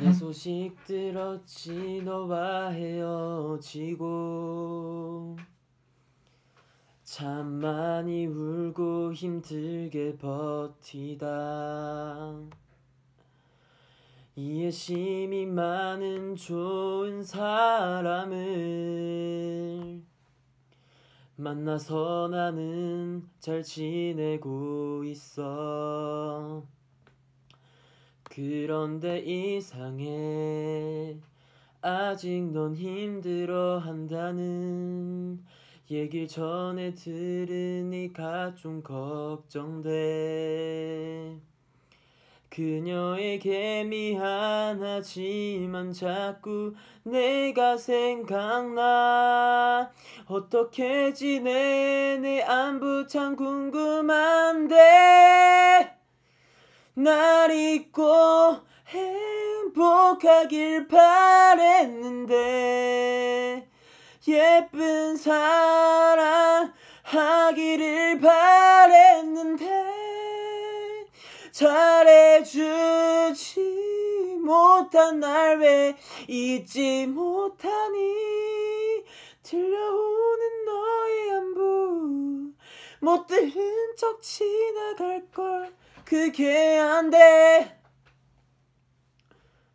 내 소식 들었지 너와 헤어지고 참 많이 울고 힘들게 버티다 이해심이 많은 좋은 사람을 만나서 나는 잘 지내고 있어 그런데 이상해 아직 넌 힘들어 한다는 얘길 전에 들으니까 좀 걱정돼 그녀에게 미안하지만 자꾸 내가 생각나 어떻게 지내 내 안부 참 궁금한데 날 잊고 행복하길 바랬는데 예쁜 사랑 하기를 바랬는데 잘해주지 못한 날 왜 잊지 못하니 들려오는 너의 안부 못 들은 척 지나갈걸 그게 안 돼.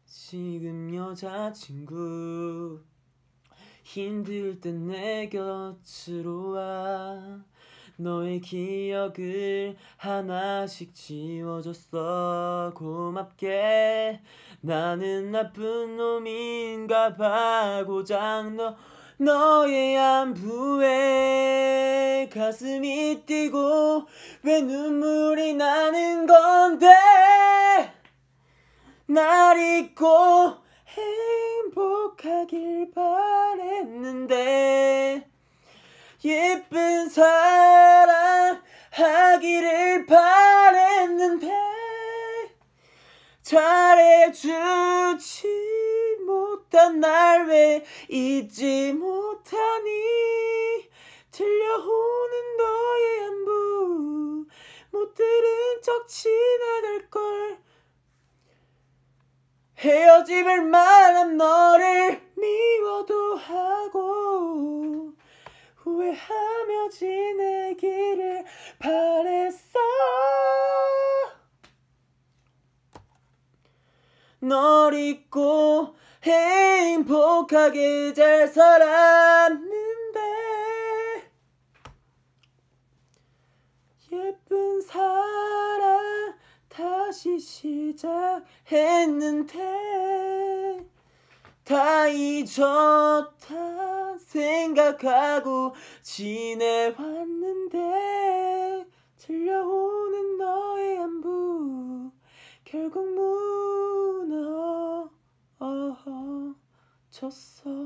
지금 여자친구 힘들 때내 곁으로 와 너의 기억을 하나씩 지워줬어 고맙게 나는 나쁜 놈인가 봐 고장 너 너의 안부에 가슴이 뛰고 왜 눈물이 나는 건데 날 잊고 행복하길 바랬는데 예쁜 사랑하기를 바랬는데 잘해주지 못한 날 왜 잊지 못하니 들려오는 너의 안부 못 들은 척 지나갈걸 헤어짐을 말한 너를 미워도 하고 후회하며 지내기를 바랬어 널 잊고 행복하게 잘 살았는 예쁜 사랑 다시 시작했는데 다 잊었다 생각하고 지내왔는데 들려오는 너의 안부 결국 무너졌어